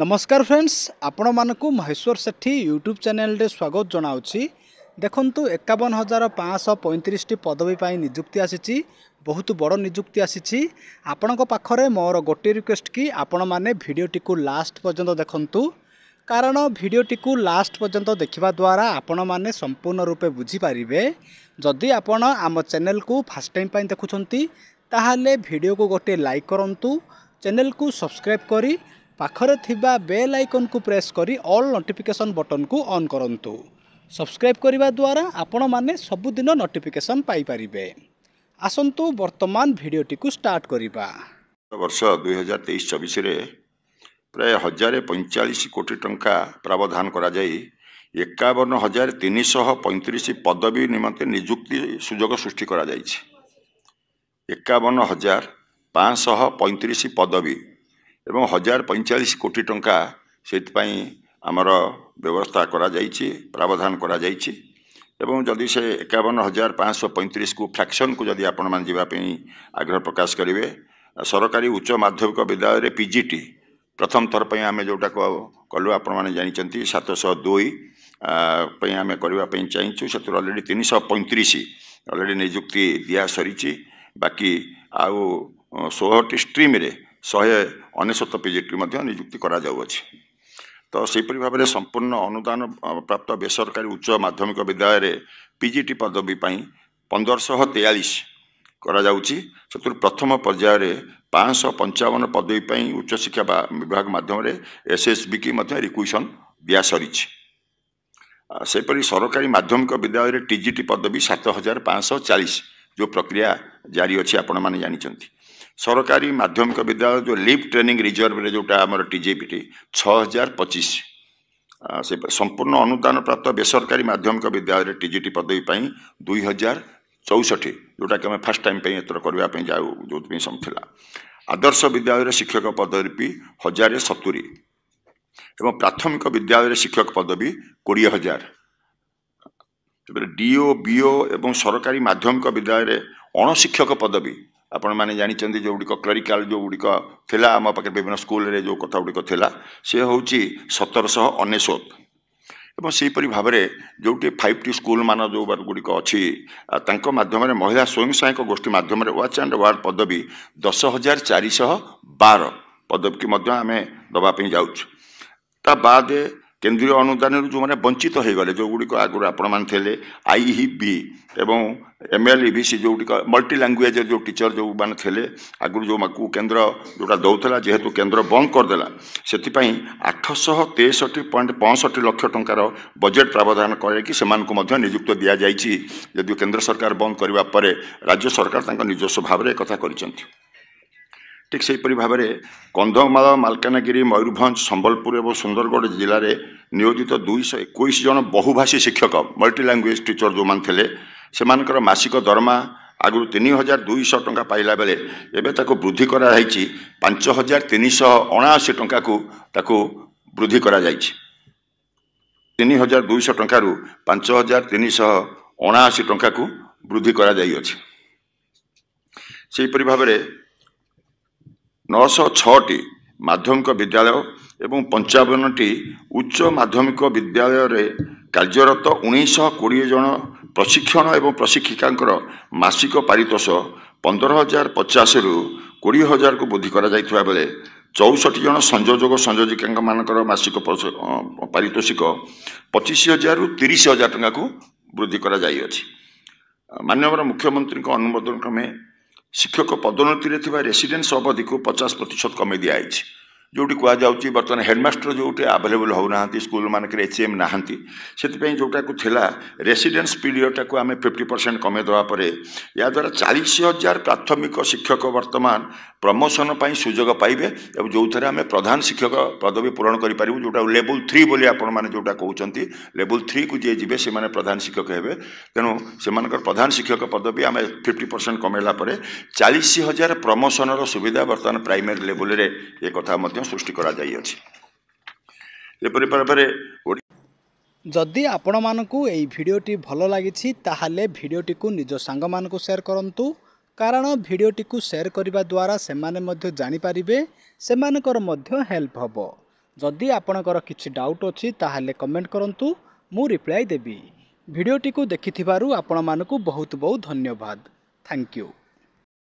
ନମସ୍କାର ଫ୍ରେଣ୍ଡସ୍ ଆପଣମାନଙ୍କୁ ମହେଶ୍ୱର ସେଠୀ ୟୁଟ୍ୟୁବ୍ ଚ୍ୟାନେଲରେ ସ୍ୱାଗତ ଜଣାଉଛି ଦେଖନ୍ତୁ ଏକାବନ ହଜାର ପାଞ୍ଚଶହ ପଇଁତିରିଶଟି ପଦବୀ ପାଇଁ ନିଯୁକ୍ତି ଆସିଛି ବହୁତ ବଡ଼ ନିଯୁକ୍ତି ଆସିଛି ଆପଣଙ୍କ ପାଖରେ ମୋର ଗୋଟିଏ ରିକ୍ୱେଷ୍ଟ କି ଆପଣମାନେ ଭିଡ଼ିଓଟିକୁ ଲାଷ୍ଟ ପର୍ଯ୍ୟନ୍ତ ଦେଖନ୍ତୁ କାରଣ ଭିଡ଼ିଓଟିକୁ ଲାଷ୍ଟ ପର୍ଯ୍ୟନ୍ତ ଦେଖିବା ଦ୍ୱାରା ଆପଣମାନେ ସମ୍ପୂର୍ଣ୍ଣ ରୂପେ ବୁଝିପାରିବେ ଯଦି ଆପଣ ଆମ ଚ୍ୟାନେଲକୁ ଫାର୍ଷ୍ଟ ଟାଇମ୍ ପାଇଁ ଦେଖୁଛନ୍ତି ତାହେଲେ ଭିଡ଼ିଓକୁ ଗୋଟିଏ ଲାଇକ୍ କରନ୍ତୁ ଚ୍ୟାନେଲକୁ ସବସ୍କ୍ରାଇବ୍ କରି ପାଖରେ ଥିବା ବେଲ୍ ଆଇକନ୍କୁ ପ୍ରେସ୍ କରି ଅଲ୍ ନୋଟିଫିକେସନ୍ ବଟନ୍କୁ ଅନ୍ କରନ୍ତୁ ସବସ୍କ୍ରାଇବ୍ କରିବା ଦ୍ୱାରା ଆପଣମାନେ ସବୁଦିନ ନୋଟିଫିକେସନ୍ ପାଇପାରିବେ ଆସନ୍ତୁ ବର୍ତ୍ତମାନ ଭିଡ଼ିଓଟିକୁ ଷ୍ଟାର୍ଟ କରିବା ବର୍ଷ ଦୁଇହଜାର ତେଇଶ ଚବିଶରେ ପ୍ରାୟ ହଜାର ପଇଁଚାଳିଶ କୋଟି ଟଙ୍କା ପ୍ରାବଧାନ କରାଯାଇ ଏକାବନ ହଜାର ତିନିଶହ ପଇଁତିରିଶ ପଦବୀ ନିମନ୍ତେ ନିଯୁକ୍ତି ସୁଯୋଗ ସୃଷ୍ଟି କରାଯାଇଛି ଏକାବନ ହଜାର ପାଞ୍ଚଶହ ପଇଁତିରିଶ ପଦବୀ ଏବଂ ହଜାର ପଇଁଚାଳିଶ କୋଟି ଟଙ୍କା ସେଥିପାଇଁ ଆମର ବ୍ୟବସ୍ଥା କରାଯାଇଛି ପ୍ରାବଧାନ କରାଯାଇଛି ଏବଂ ଯଦି ସେ ଏକାବନ ହଜାର ପାଞ୍ଚଶହ ପଇଁତିରିଶକୁ ଫ୍ରାକ୍ସନ୍କୁ ଯଦି ଆପଣମାନେ ଯିବା ପାଇଁ ଆଗ୍ରହ ପ୍ରକାଶ କରିବେ ସରକାରୀ ଉଚ୍ଚ ମାଧ୍ୟମିକ ବିଦ୍ୟାଳୟରେ ପି ଜି ଟି ପ୍ରଥମ ଥର ପାଇଁ ଆମେ ଯେଉଁଟାକୁ କଲୁ ଆପଣମାନେ ଜାଣିଛନ୍ତି ସାତଶହ ଦୁଇ ପାଇଁ ଆମେ କରିବା ପାଇଁ ଚାହିଁଛୁ ସେଥିରୁ ଅଲରେଡ଼ି ତିନିଶହ ପଇଁତିରିଶ ଅଲରେଡ଼ି ନିଯୁକ୍ତି ଦିଆସରିଛି ବାକି ଆଉ ଷୋହଳଟି ଷ୍ଟ୍ରିମ୍ରେ ଶହେ ଅନେଶ୍ୱତ ପିଜିଟିରୁ ମଧ୍ୟ ନିଯୁକ୍ତି କରାଯାଉଅଛି ତ ସେହିପରି ଭାବରେ ସମ୍ପୂର୍ଣ୍ଣ ଅନୁଦାନ ପ୍ରାପ୍ତ ବେସରକାରୀ ଉଚ୍ଚ ମାଧ୍ୟମିକ ବିଦ୍ୟାଳୟରେ ପି ଟି ପଦବୀ ପାଇଁ ପନ୍ଦରଶହ ତେୟାଳିଶ କରାଯାଉଛି ସେଥିରୁ ପ୍ରଥମ ପର୍ଯ୍ୟାୟରେ ପାଞ୍ଚଶହ ପଞ୍ଚାବନ ପଦବୀ ପାଇଁ ଉଚ୍ଚଶିକ୍ଷା ବିଭାଗ ମାଧ୍ୟମରେ ଏସ୍ ଏସ୍ ବି କି ମଧ୍ୟ ରିକ୍ୱିସନ୍ ଦିଆସରିଛି ସେହିପରି ସରକାରୀ ମାଧ୍ୟମିକ ବିଦ୍ୟାଳୟରେ ଟି ଜି ଟି ପଦବୀ ସାତ ହଜାର ପାଞ୍ଚଶହ ଚାଳିଶ ଯେଉଁ ପ୍ରକ୍ରିୟା ଜାରି ଅଛି ଆପଣମାନେ ଜାଣିଛନ୍ତି ସରକାରୀ ମାଧ୍ୟମିକ ବିଦ୍ୟାଳୟ ଯେଉଁ ଲିପ୍ ଟ୍ରେନିଂ ରିଜର୍ଭରେ ଯେଉଁଟା ଆମର ଟି ଜେ ପି ଟି ଛଅ ହଜାର ପଚିଶ ସେ ସମ୍ପୂର୍ଣ୍ଣ ଅନୁଦାନପ୍ରାପ୍ତ ବେସରକାରୀ ମାଧ୍ୟମିକ ବିଦ୍ୟାଳୟରେ ଟି ଜି ଟି ପଦବୀ ପାଇଁ ଦୁଇ ହଜାର ଚଉଷଠି ଯେଉଁଟାକି ଆମେ ଫାଷ୍ଟ ଟାଇମ୍ ପାଇଁ ଏଥର କରିବା ପାଇଁ ଯାଉ ଯେଉଁଥିପାଇଁ ସମ ଥିଲା ଆଦର୍ଶ ବିଦ୍ୟାଳୟରେ ଶିକ୍ଷକ ପଦବୀ ହଜାର ସତୁରି ଏବଂ ପ୍ରାଥମିକ ବିଦ୍ୟାଳୟରେ ଶିକ୍ଷକ ପଦବୀ କୋଡ଼ିଏ ହଜାର ତାପରେ ଡିଓ ବିଓ ଏବଂ ସରକାରୀ ମାଧ୍ୟମିକ ବିଦ୍ୟାଳୟରେ ଅଣଶିକ୍ଷକ ପଦବୀ ଆପଣମାନେ ଜାଣିଛନ୍ତି ଯେଉଁଗୁଡ଼ିକ କ୍ଲରିକାଲ ଯେଉଁଗୁଡ଼ିକ ଥିଲା ଆମ ପାଖରେ ବିଭିନ୍ନ ସ୍କୁଲରେ ଯେଉଁ କଥା ଗୁଡ଼ିକ ଥିଲା ସେ ହେଉଛି ସତରଶହ ଅନେଶ୍ୱତ ଏବଂ ସେହିପରି ଭାବରେ ଯେଉଁଠି ଫାଇଭ୍ ଟି ସ୍କୁଲମାନ ଯେଉଁ ଗୁଡ଼ିକ ଅଛି ତାଙ୍କ ମାଧ୍ୟମରେ ମହିଳା ସ୍ୱୟଂ ସହାୟକ ଗୋଷ୍ଠୀ ମାଧ୍ୟମରେ ୱାଚ୍ ଆଣ୍ଡ ୱାର୍ଡ଼ ପଦବୀ ଦଶ ହଜାର ଚାରିଶହ ବାର ପଦବୀକୁ ମଧ୍ୟ ଆମେ ଦେବା ପାଇଁ ଯାଉଛୁ ତା ବାଦେ କେନ୍ଦ୍ରୀୟ ଅନୁଦାନରୁ ଯେଉଁମାନେ ବଞ୍ଚିତ ହୋଇଗଲେ ଯେଉଁଗୁଡ଼ିକ ଆଗରୁ ଆପଣମାନେ ଥିଲେ ଆଇ ହି ବି ଏବଂ M L E V C ଯେଉଁଗୁଡ଼ିକ ମଲ୍ଟି ଲାଙ୍ଗୁଏଜ୍ ଯେଉଁ ଟିଚର୍ ଯେଉଁମାନେ ଥିଲେ ଆଗରୁ ଯେଉଁମାନଙ୍କୁ କେନ୍ଦ୍ର ଯେଉଁଟା ଦେଉଥିଲା ଯେହେତୁ କେନ୍ଦ୍ର ବନ୍ଦ କରିଦେଲା ସେଥିପାଇଁ ଆଠଶହ ତେଷଠି ପଏଣ୍ଟ ପଞ୍ଚଷଠି ଲକ୍ଷ ଟଙ୍କାର ବଜେଟ୍ ପ୍ରାବଧାନ କରାଯାଇକି ସେମାନଙ୍କୁ ମଧ୍ୟ ନିଯୁକ୍ତ ଦିଆଯାଇଛି ଯଦିଓ କେନ୍ଦ୍ର ସରକାର ବନ୍ଦ କରିବା ପରେ ରାଜ୍ୟ ସରକାର ତାଙ୍କ ନିଜସ୍ୱ ଭାବରେ ଏକଥା କରିଛନ୍ତି ঠিক ସେହିପରି ଭାବରେ କନ୍ଧମାଳ ମାଲକାନଗିରି ମୟୂରଭଞ୍ଜ ସମ୍ବଲପୁର ଏବଂ ସୁନ୍ଦରଗଡ଼ ଜିଲ୍ଲାରେ ନିୟୋଜିତ ଦୁଇଶହ ଏକୋଇଶ ଜଣ ବହୁଭାଷୀ ଶିକ୍ଷକ ମଲ୍ଟି ଲାଙ୍ଗୁଏଜ୍ ଟିଚର୍ ଯେଉଁମାନେ ଥିଲେ ସେମାନଙ୍କର ମାସିକ ଦରମା ଆଗରୁ ତିନି ହଜାର ଦୁଇଶହ ଟଙ୍କା ପାଇଲା ବେଳେ ଏବେ ତାକୁ ବୃଦ୍ଧି କରାଯାଇଛି ପାଞ୍ଚ ହଜାର ତିନିଶହ ଅଣାଅଶୀ ଟଙ୍କାକୁ ତାକୁ ବୃଦ୍ଧି କରାଯାଇଛି ତିନି ହଜାର ଦୁଇଶହ ଟଙ୍କାରୁ ପାଞ୍ଚ ହଜାର ତିନିଶହ ଅଣାଅଶୀ ଟଙ୍କାକୁ ବୃଦ୍ଧି କରାଯାଇଅଛି ସେହିପରି ଭାବରେ ନଅଶହ ଛଅଟି ମାଧ୍ୟମିକ ବିଦ୍ୟାଳୟ ଏବଂ ପଞ୍ଚାବନଟି ଉଚ୍ଚ ମାଧ୍ୟମିକ ବିଦ୍ୟାଳୟରେ କାର୍ଯ୍ୟରତ ଉଣେଇଶହ କୋଡ଼ିଏ ଜଣ ପ୍ରଶିକ୍ଷଣ ଏବଂ ପ୍ରଶିକ୍ଷିକାଙ୍କର ମାସିକ ପାରିତୋଷ ପନ୍ଦର ହଜାର ପଚାଶରୁ କୋଡ଼ିଏ ହଜାରକୁ ବୃଦ୍ଧି କରାଯାଇଥିବା ବେଳେ ଚଉଷଠି ଜଣ ସଂଯୋଜକ ସଂଯୋଜିକାଙ୍କମାନଙ୍କର ମାସିକ ପାରିତୋଷିକ ପଚିଶ ହଜାରରୁ ତିରିଶ ହଜାର ଟଙ୍କାକୁ ବୃଦ୍ଧି କରାଯାଇଅଛି ମାନ୍ୟବର ମୁଖ୍ୟମନ୍ତ୍ରୀଙ୍କ ଅନୁମୋଦନ କ୍ରମେ শিক্ষক পদোন্নতিরে রেসিডেন্স অবধিকু পচাশ প্রত কমাই দিয়াছে ଯେଉଁଠି କୁହାଯାଉଛି ବର୍ତ୍ତମାନ ହେଡ଼ମାଷ୍ଟର ଯେଉଁଠି ଆଭେଲେବୁଲ୍ ହେଉନାହାନ୍ତି ସ୍କୁଲମାନଙ୍କରେ ଏଚ୍ ଏମ୍ ନାହାନ୍ତି ସେଥିପାଇଁ ଯେଉଁଟାକୁ ଥିଲା ରେସିଡେନ୍ସ ପିରିୟଡ଼ଟାକୁ ଆମେ ଫିଫ୍ଟି ପରସେଣ୍ଟ କମେଇଦେବା ପରେ ଏହାଦ୍ୱାରା ଚାଳିଶ ହଜାର ପ୍ରାଥମିକ ଶିକ୍ଷକ ବର୍ତ୍ତମାନ ପ୍ରମୋସନ୍ ପାଇଁ ସୁଯୋଗ ପାଇବେ ଏବଂ ଯେଉଁଥିରେ ଆମେ ପ୍ରଧାନ ଶିକ୍ଷକ ପଦବୀ ପୂରଣ କରିପାରିବୁ ଯେଉଁଟା ଲେବୁଲ୍ ଥ୍ରୀ ବୋଲି ଆପଣମାନେ ଯେଉଁଟା କହୁଛନ୍ତି ଲେବୁଲ୍ ଥ୍ରୀକୁ ଯିଏ ଯିବେ ସେମାନେ ପ୍ରଧାନ ଶିକ୍ଷକ ହେବେ ତେଣୁ ସେମାନଙ୍କର ପ୍ରଧାନ ଶିକ୍ଷକ ପଦବୀ ଆମେ ଫିଫ୍ଟି ପରସେଣ୍ଟ କମେଇଲା ପରେ ଚାଳିଶ ହଜାର ପ୍ରମୋସନ୍ର ସୁବିଧା ବର୍ତ୍ତମାନ ପ୍ରାଇମେରୀ ଲେବୁଲ୍ରେ ଏ କଥା ମଧ୍ୟ ସୃଷ୍ଟି କରାଯାଇଅଛି ଏପରି ଭାବରେ ଯଦି ଆପଣମାନଙ୍କୁ ଏହି ଭିଡ଼ିଓଟି ଭଲ ଲାଗିଛି ତାହେଲେ ଭିଡ଼ିଓଟିକୁ ନିଜ ସାଙ୍ଗମାନଙ୍କୁ ସେୟାର କରନ୍ତୁ କାରଣ ଭିଡ଼ିଓଟିକୁ ସେୟାର କରିବା ଦ୍ୱାରା ସେମାନେ ମଧ୍ୟ ଜାଣିପାରିବେ ସେମାନଙ୍କର ମଧ୍ୟ ହେଲ୍ପ ହେବ ଯଦି ଆପଣଙ୍କର କିଛି ଡାଉଟ୍ ଅଛି ତାହେଲେ କମେଣ୍ଟ କରନ୍ତୁ ମୁଁ ରିପ୍ଲାଏ ଦେବି ଭିଡ଼ିଓଟିକୁ ଦେଖିଥିବାରୁ ଆପଣମାନଙ୍କୁ ବହୁତ ବହୁତ ଧନ୍ୟବାଦ ଥ୍ୟାଙ୍କ ୟୁ